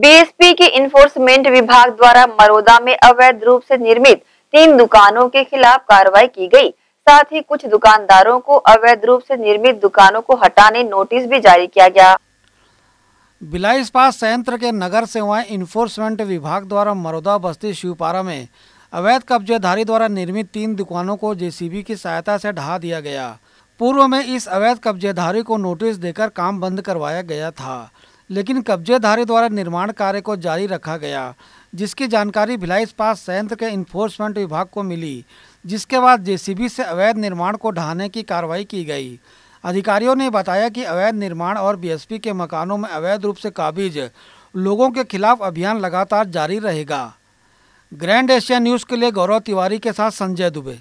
BSP के enforcement विभाग द्वारा मरोदा में अवैध रूप से निर्मित तीन दुकानों के खिलाफ कार्रवाई की गई साथ ही कुछ दुकानदारों को अवैध रूप से निर्मित दुकानों को हटाने नोटिस भी जारी किया गया बिलाई इस्पात संयंत्र के नगर सेवाएं इन्फोर्समेंट विभाग द्वारा मरोदा बस्ती शिवपारा में अवैध कब्जेधारी द्वारा निर्मित तीन दुकानों को जेसीबी की सहायता से ढहा दिया गया पूर्व में इस अवैध कब्जेधारी को नोटिस देकर काम बंद करवाया गया था लेकिन कब्जेधारी द्वारा निर्माण कार्य को जारी रखा गया जिसकी जानकारी भिलाई इस्पात संयंत्र के इन्फोर्समेंट विभाग को मिली जिसके बाद जेसीबी से अवैध निर्माण को ढहाने की कार्रवाई की गई अधिकारियों ने बताया कि अवैध निर्माण और बीएसपी के मकानों में अवैध रूप से काबिज लोगों के खिलाफ अभियान लगातार जारी रहेगा ग्रैंड एशिया न्यूज़ के लिए गौरव तिवारी के साथ संजय दुबे